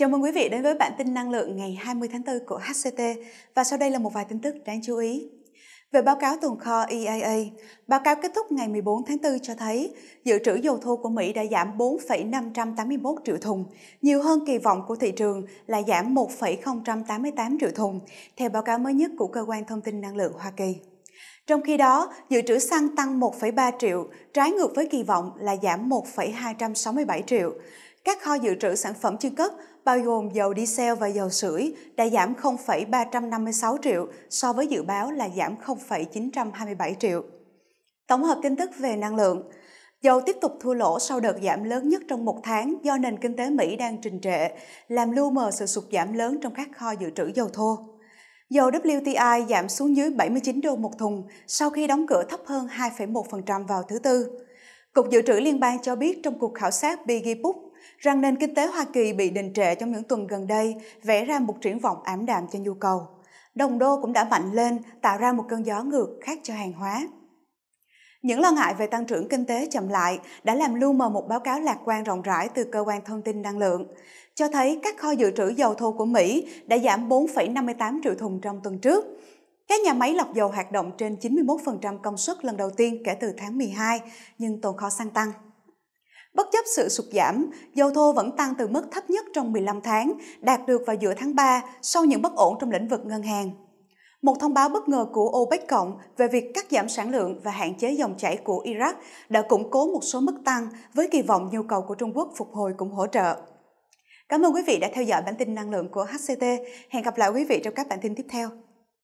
Chào mừng quý vị đến với bản tin năng lượng ngày 20 tháng 4 của HCT và sau đây là một vài tin tức đáng chú ý. Về báo cáo tồn kho EIA, báo cáo kết thúc ngày 14 tháng 4 cho thấy dự trữ dầu thô của Mỹ đã giảm 4,581 triệu thùng, nhiều hơn kỳ vọng của thị trường là giảm 1,088 triệu thùng, theo báo cáo mới nhất của Cơ quan Thông tin Năng lượng Hoa Kỳ. Trong khi đó, dự trữ xăng tăng 1,3 triệu, trái ngược với kỳ vọng là giảm 1,267 triệu. Các kho dự trữ sản phẩm chưa cất, bao gồm dầu diesel và dầu sưởi, đã giảm 0,356 triệu so với dự báo là giảm 0,927 triệu. Tổng hợp tin tức về năng lượng, Dầu tiếp tục thua lỗ sau đợt giảm lớn nhất trong một tháng do nền kinh tế Mỹ đang trình trệ, làm lu mờ sự sụt giảm lớn trong các kho dự trữ dầu thô. Dầu WTI giảm xuống dưới 79 đô một thùng sau khi đóng cửa thấp hơn 2,1% vào thứ Tư. Cục Dự trữ Liên bang cho biết trong cuộc khảo sát Biggie Book rằng nền kinh tế Hoa Kỳ bị đình trệ trong những tuần gần đây, vẽ ra một triển vọng ảm đạm cho nhu cầu. Đồng đô cũng đã mạnh lên, tạo ra một cơn gió ngược khác cho hàng hóa. Những lo ngại về tăng trưởng kinh tế chậm lại đã làm lưu mờ một báo cáo lạc quan rộng rãi từ cơ quan thông tin năng lượng, cho thấy các kho dự trữ dầu thô của Mỹ đã giảm 4,58 triệu thùng trong tuần trước, các nhà máy lọc dầu hoạt động trên 91% công suất lần đầu tiên kể từ tháng 12, nhưng tồn kho xăng tăng. Bất chấp sự sụt giảm, dầu thô vẫn tăng từ mức thấp nhất trong 15 tháng, đạt được vào giữa tháng 3 sau những bất ổn trong lĩnh vực ngân hàng. Một thông báo bất ngờ của OPEC cộng về việc cắt giảm sản lượng và hạn chế dòng chảy của Iraq đã củng cố một số mức tăng với kỳ vọng nhu cầu của Trung Quốc phục hồi cũng hỗ trợ. Cảm ơn quý vị đã theo dõi bản tin năng lượng của HCT. Hẹn gặp lại quý vị trong các bản tin tiếp theo.